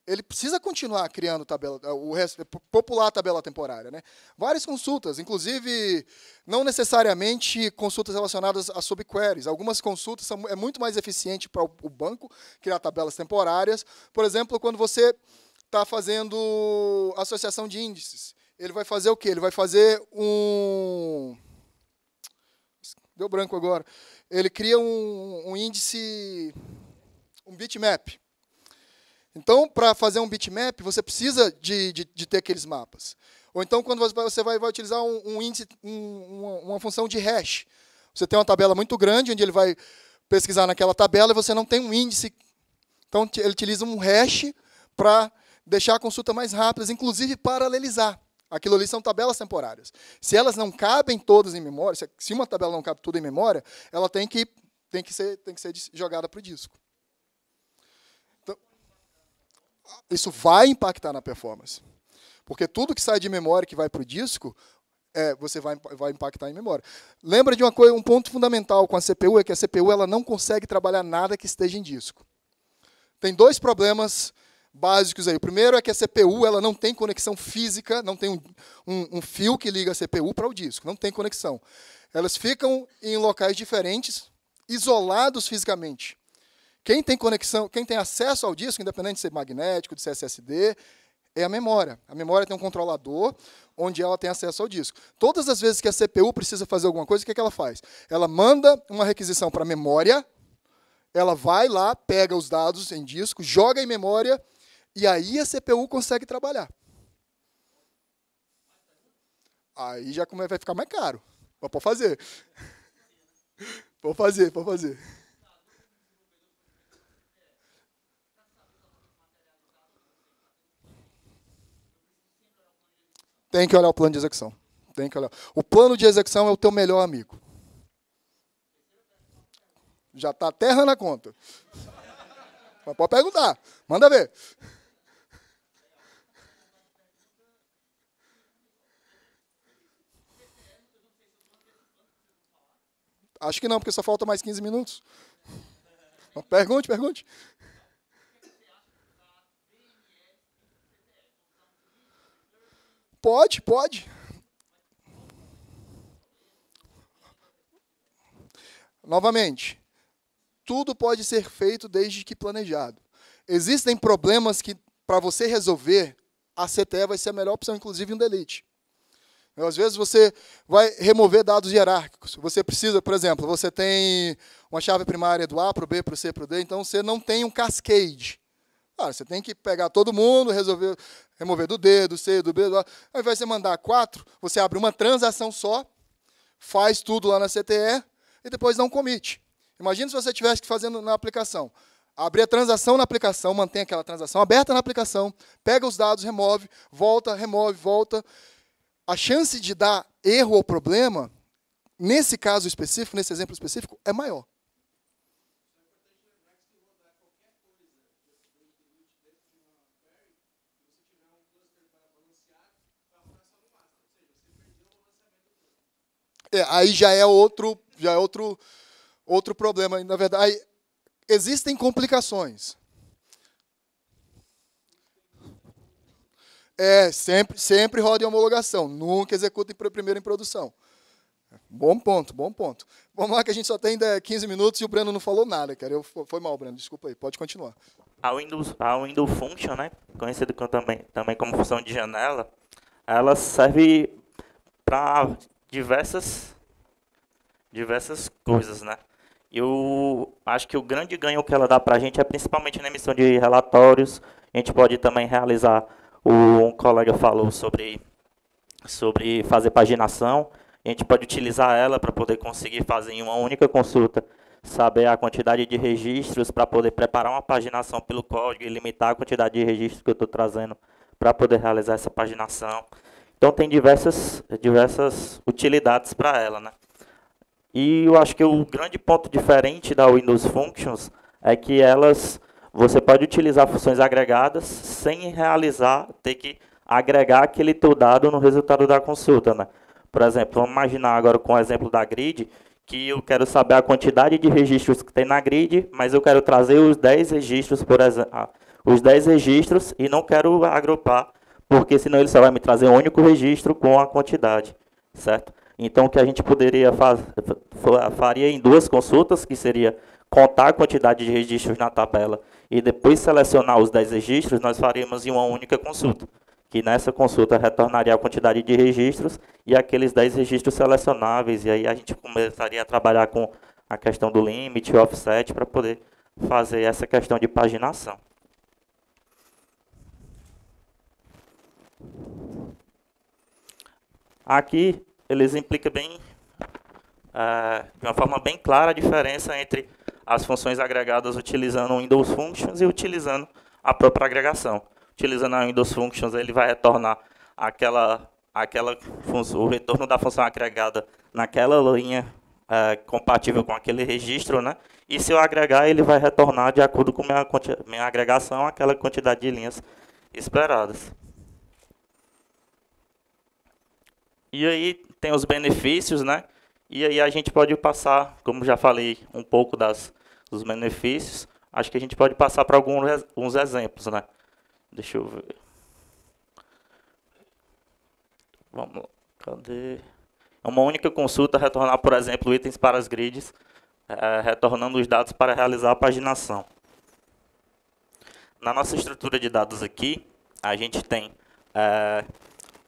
ele precisa continuar criando tabela, eh, o resto, eh, popular a tabela temporária. Né? Várias consultas, inclusive não necessariamente consultas relacionadas a subqueries. Algumas consultas são, é muito mais eficiente para o banco criar tabelas temporárias. Por exemplo, quando você está fazendo associação de índices, ele vai fazer o quê? Ele vai fazer um... Deu branco agora. Ele cria um, um índice, um bitmap então, para fazer um bitmap, você precisa de, de, de, ter aqueles mapas. Ou então, quando você vai, vai utilizar um, um índice, um, uma função de hash. Você tem uma tabela muito grande, onde ele vai pesquisar naquela tabela e você não tem um índice. Então, ele utiliza um hash para deixar a consulta mais rápida, inclusive paralelizar. Aquilo ali são tabelas temporárias. Se elas não cabem todas em memória, se uma tabela não cabe tudo em memória, ela tem que, tem que, ser, tem que ser jogada para o disco isso vai impactar na performance. Porque tudo que sai de memória que vai para o disco, é, você vai, vai impactar em memória. Lembra de uma coisa, um ponto fundamental com a CPU é que a CPU ela não consegue trabalhar nada que esteja em disco. Tem dois problemas básicos aí. O primeiro é que a CPU ela não tem conexão física, não tem um, um, um fio que liga a CPU para o disco, não tem conexão. Elas ficam em locais diferentes, isolados fisicamente. Quem tem conexão, quem tem acesso ao disco, independente de ser magnético, de ser SSD, é a memória. A memória tem um controlador onde ela tem acesso ao disco. Todas as vezes que a CPU precisa fazer alguma coisa, o que, é que ela faz? Ela manda uma requisição para a memória, ela vai lá, pega os dados em disco, joga em memória, e aí a CPU consegue trabalhar. Aí já vai ficar mais caro. Mas pode fazer. Pode fazer, pode fazer. Tem que olhar o plano de execução. Tem que olhar. O plano de execução é o teu melhor amigo. Já está terra na conta. Mas pode perguntar. Manda ver. Acho que não, porque só falta mais 15 minutos. Pergunte, pergunte. Pode, pode. Novamente, tudo pode ser feito desde que planejado. Existem problemas que, para você resolver, a CTE vai ser a melhor opção, inclusive um delete. Então, às vezes você vai remover dados hierárquicos. Você precisa, por exemplo, você tem uma chave primária do A para o B, para o C, para o D, então você não tem um cascade. Claro, você tem que pegar todo mundo, resolver, remover é do D, do C, do B, do A. Ao invés de você mandar quatro, você abre uma transação só, faz tudo lá na CTE e depois dá um commit. Imagina se você tivesse que fazer na aplicação. Abrir a transação na aplicação, mantém aquela transação aberta na aplicação, pega os dados, remove, volta, remove, volta. A chance de dar erro ou problema, nesse caso específico, nesse exemplo específico, é maior. é, aí já é outro, já é outro, outro problema. Na verdade, aí, existem complicações. É, sempre, sempre roda em homologação, nunca executa em, primeiro em produção. Bom ponto, bom ponto. Vamos lá que a gente só tem 15 é, minutos e o Breno não falou nada, cara. Eu, foi mal, Breno, desculpa aí, pode continuar. A Windows, a Windows Function, né, conhecida também, também como função de janela, ela serve para diversas diversas coisas, né? Eu acho que o grande ganho que ela dá para a gente é principalmente na emissão de relatórios. A gente pode também realizar. O, um colega falou sobre sobre fazer paginação. A gente pode utilizar ela para poder conseguir fazer em uma única consulta, saber a quantidade de registros para poder preparar uma paginação pelo código e limitar a quantidade de registros que eu estou trazendo para poder realizar essa paginação. Então tem diversas, diversas utilidades para ela, né? E eu acho que o grande ponto diferente da Windows Functions é que elas você pode utilizar funções agregadas sem realizar ter que agregar aquele teu dado no resultado da consulta, né? Por exemplo, vamos imaginar agora com o exemplo da grid, que eu quero saber a quantidade de registros que tem na grid, mas eu quero trazer os 10 registros, por exemplo, ah, os 10 registros e não quero agrupar porque senão ele só vai me trazer um único registro com a quantidade, certo? Então, o que a gente poderia fazer, faria em duas consultas, que seria contar a quantidade de registros na tabela e depois selecionar os 10 registros, nós faríamos em uma única consulta, que nessa consulta retornaria a quantidade de registros e aqueles 10 registros selecionáveis, e aí a gente começaria a trabalhar com a questão do limite, offset, para poder fazer essa questão de paginação. Aqui eles implicam bem, é, de uma forma bem clara a diferença entre as funções agregadas utilizando o Windows Functions e utilizando a própria agregação. Utilizando a Windows Functions, ele vai retornar aquela, aquela o retorno da função agregada naquela linha é, compatível com aquele registro, né? E se eu agregar, ele vai retornar de acordo com minha, minha agregação aquela quantidade de linhas esperadas. E aí tem os benefícios, né? E aí a gente pode passar, como já falei, um pouco das, dos benefícios. Acho que a gente pode passar para alguns, alguns exemplos, né? Deixa eu ver. Vamos lá. Cadê? É uma única consulta retornar, por exemplo, itens para as grids, é, retornando os dados para realizar a paginação. Na nossa estrutura de dados aqui, a gente tem é,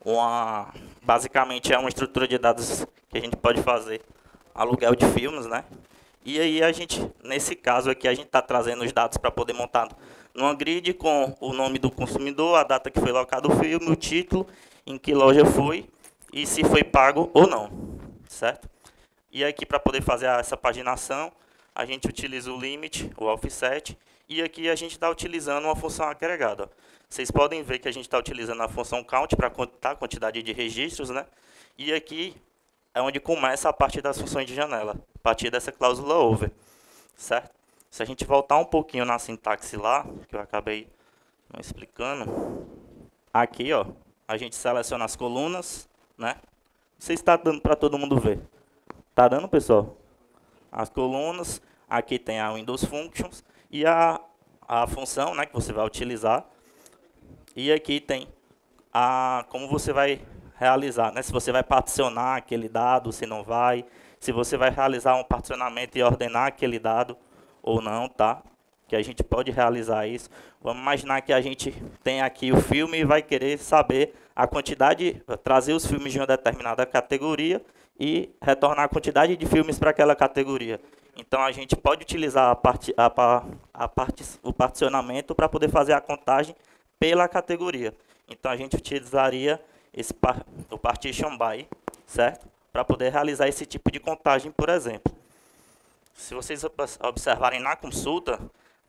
uma basicamente é uma estrutura de dados que a gente pode fazer aluguel de filmes, né? E aí a gente, nesse caso aqui, a gente está trazendo os dados para poder montar numa grid com o nome do consumidor, a data que foi locado o filme, o título, em que loja foi e se foi pago ou não, certo? E aqui para poder fazer essa paginação, a gente utiliza o limit, o offset, e aqui a gente está utilizando uma função agregada. Ó. Vocês podem ver que a gente está utilizando a função count para contar tá? a quantidade de registros, né? E aqui é onde começa a parte das funções de janela, a partir dessa cláusula over, certo? Se a gente voltar um pouquinho na sintaxe lá, que eu acabei não explicando, aqui, ó, a gente seleciona as colunas, né? Você está dando para todo mundo ver. Está dando, pessoal? As colunas, aqui tem a Windows Functions e a, a função, né, que você vai utilizar e aqui tem a, como você vai realizar, né? se você vai particionar aquele dado, se não vai, se você vai realizar um particionamento e ordenar aquele dado ou não, tá? Que a gente pode realizar isso. Vamos imaginar que a gente tem aqui o filme e vai querer saber a quantidade, trazer os filmes de uma determinada categoria e retornar a quantidade de filmes para aquela categoria. Então a gente pode utilizar a parte, a, a, parte, o particionamento para poder fazer a contagem pela categoria. Então a gente utilizaria esse par, o partition by, certo? Para poder realizar esse tipo de contagem, por exemplo. Se vocês observarem na consulta,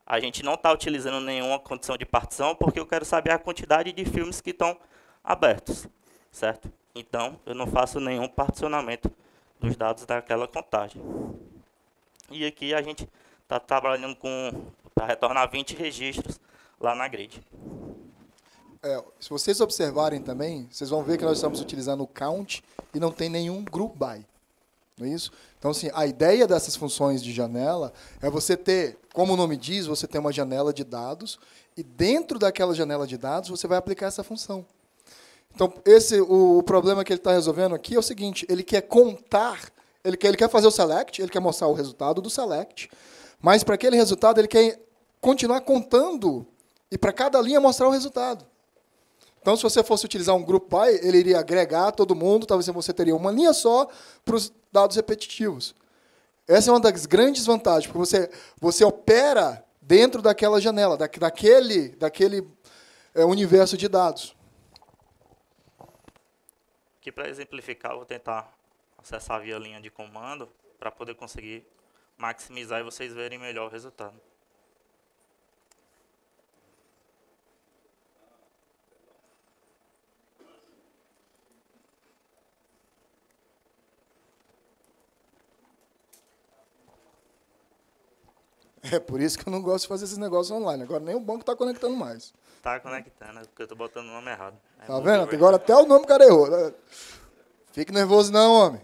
a gente não está utilizando nenhuma condição de partição, porque eu quero saber a quantidade de filmes que estão abertos, certo? Então, eu não faço nenhum particionamento dos dados daquela contagem. E aqui a gente está trabalhando com para retornar 20 registros lá na grid é, se vocês observarem também, vocês vão ver que nós estamos utilizando o count e não tem nenhum group by. Não é isso? Então, assim, a ideia dessas funções de janela é você ter, como o nome diz, você tem uma janela de dados e dentro daquela janela de dados você vai aplicar essa função. Então, esse o, o problema que ele está resolvendo aqui é o seguinte: ele quer contar, ele quer, ele quer fazer o select, ele quer mostrar o resultado do select, mas para aquele resultado ele quer continuar contando e para cada linha mostrar o resultado. Então, se você fosse utilizar um grupo by, ele iria agregar todo mundo, talvez você teria uma linha só para os dados repetitivos. Essa é uma das grandes vantagens, porque você, você opera dentro daquela janela, da, daquele, daquele é, universo de dados. Aqui, para exemplificar, eu vou tentar acessar via linha de comando para poder conseguir maximizar e vocês verem melhor o resultado. É por isso que eu não gosto de fazer esses negócios online. Agora nem o banco está conectando mais. Está conectando, porque eu estou botando o nome errado. É tá vendo? agora até o nome o cara errou. Fique nervoso não, homem.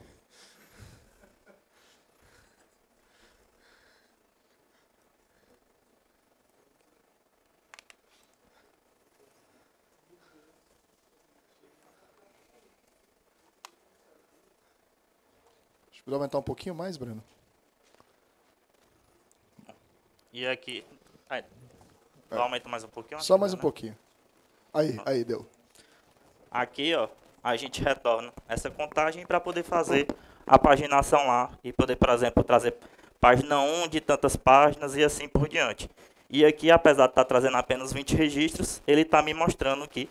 Deixa eu aumentar um pouquinho mais, Bruno. E aqui. Aí. É. Aumenta mais um pouquinho? Só mais um né? pouquinho. Aí, ah. aí, deu. Aqui, ó, a gente retorna essa contagem para poder fazer a paginação lá e poder, por exemplo, trazer página 1 de tantas páginas e assim por diante. E aqui, apesar de estar tá trazendo apenas 20 registros, ele está me mostrando que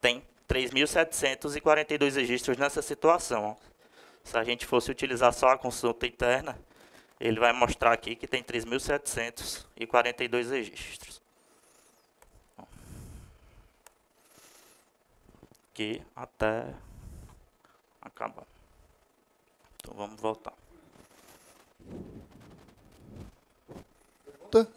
tem 3.742 registros nessa situação. Se a gente fosse utilizar só a consulta interna, ele vai mostrar aqui que tem 3.742 registros. Aqui até acabar. Então vamos voltar. Pergunta?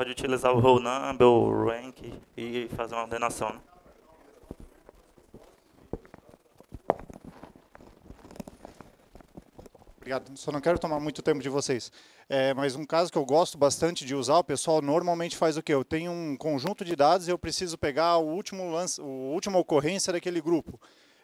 pode utilizar o roll number, o rank e fazer uma ordenação. Né? Obrigado. Só não quero tomar muito tempo de vocês. É, mas um caso que eu gosto bastante de usar, o pessoal normalmente faz o quê? Eu tenho um conjunto de dados e eu preciso pegar o último lance, o última ocorrência daquele grupo.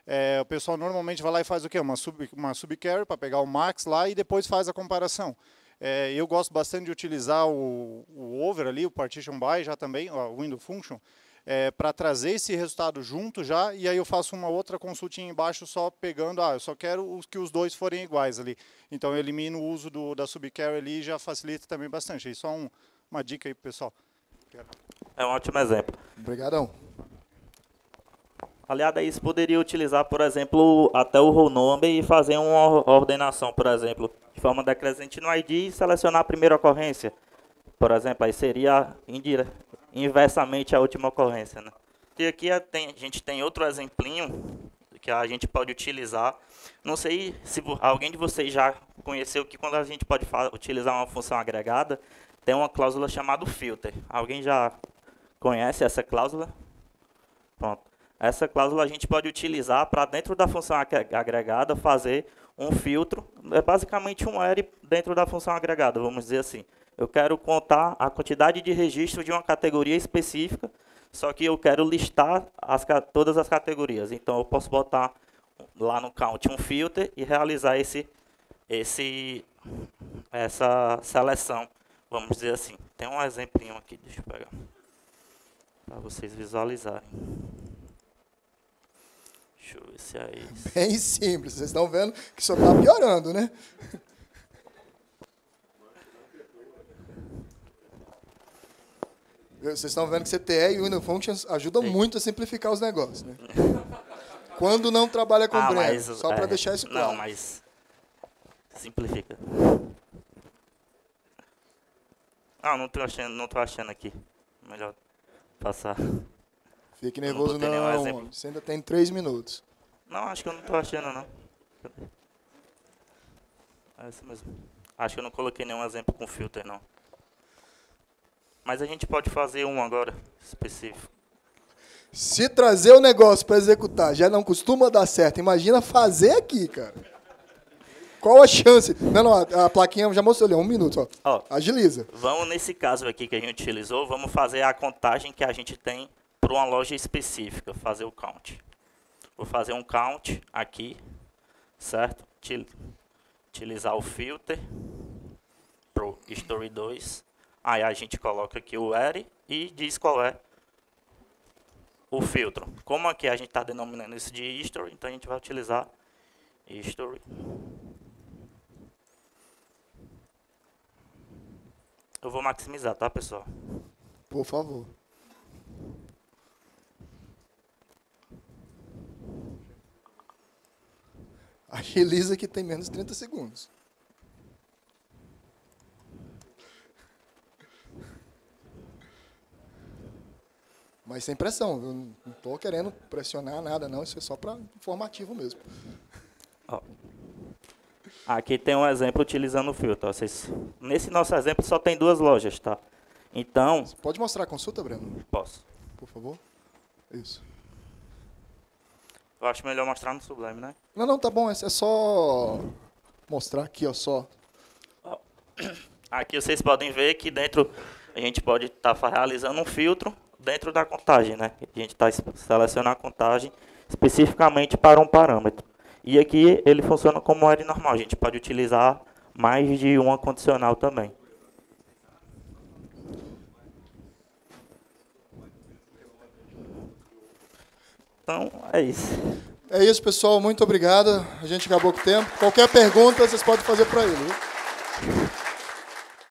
É, o pessoal normalmente vai lá e faz o quê? Uma sub uma subcarry para pegar o max lá e depois faz a comparação. É, eu gosto bastante de utilizar o, o, over ali, o partition by já também, o window function, é, para trazer esse resultado junto já, e aí eu faço uma outra consultinha embaixo só pegando, ah, eu só quero que os dois forem iguais ali. Então eu elimino o uso do, da subcarry ali e já facilita também bastante. Isso é um, uma dica aí o pessoal. É um ótimo exemplo. Obrigadão. Aliado a isso, poderia utilizar, por exemplo, até o roll number e fazer uma ordenação, por exemplo, de forma decrescente no ID e selecionar a primeira ocorrência. Por exemplo, aí seria indire... inversamente a última ocorrência. Né? E aqui a, é, a gente tem outro exemplinho que a gente pode utilizar. Não sei se alguém de vocês já conheceu que quando a gente pode utilizar uma função agregada, tem uma cláusula chamada filter. Alguém já conhece essa cláusula? Pronto. Essa cláusula a gente pode utilizar para dentro da função agregada fazer um filtro, é basicamente um ERI dentro da função agregada, vamos dizer assim. Eu quero contar a quantidade de registro de uma categoria específica, só que eu quero listar as, todas as categorias. Então eu posso botar lá no count um filter e realizar esse, esse, essa seleção, vamos dizer assim. Tem um exemplinho aqui, deixa eu pegar, para vocês visualizarem. Deixa eu ver se é isso. Bem simples. Vocês estão vendo que só está piorando, né? Vocês estão vendo que CTE e Unifunctions ajudam Ei. muito a simplificar os negócios, né? Quando não trabalha com ah, breve, só para é, deixar isso claro. Não, mas simplifica. Ah, não estou achando, achando aqui. Melhor passar. Fique nervoso não, não você ainda tem três minutos. Não, acho que eu não tô achando não. É mesmo. Acho que eu não coloquei nenhum exemplo com filter não. Mas a gente pode fazer um agora, específico. Se trazer o negócio para executar já não costuma dar certo, imagina fazer aqui, cara. Qual a chance? Não, não, a, a plaquinha já mostrou ali, um minuto, ó. ó. Agiliza. Vamos nesse caso aqui que a gente utilizou, vamos fazer a contagem que a gente tem para uma loja específica, fazer o count. Vou fazer um count aqui, certo? Utilizar o filter pro story 2. Aí a gente coloca aqui o R e diz qual é o filtro. Como aqui a gente está denominando isso de history, então a gente vai utilizar history. Eu vou maximizar, tá, pessoal? Por favor. Agiliza que tem menos 30 segundos. Mas sem pressão, eu não estou querendo pressionar nada, não. Isso é só para informativo mesmo. Ó, aqui tem um exemplo utilizando o filtro. vocês, nesse nosso exemplo só tem duas lojas, tá? Então. Você pode mostrar a consulta, Breno? Posso. Por favor. Isso. Eu acho melhor mostrar no Sublime, né? Não, não, tá bom. É, é só mostrar aqui, ó, só. Aqui vocês podem ver que dentro a gente pode estar tá realizando um filtro dentro da contagem, né? A gente está selecionando a contagem especificamente para um parâmetro. E aqui ele funciona como era normal. A gente pode utilizar mais de uma condicional também. Então, é isso. É isso, pessoal. Muito obrigado. A gente acabou com o tempo. Qualquer pergunta, vocês podem fazer para ele. Viu?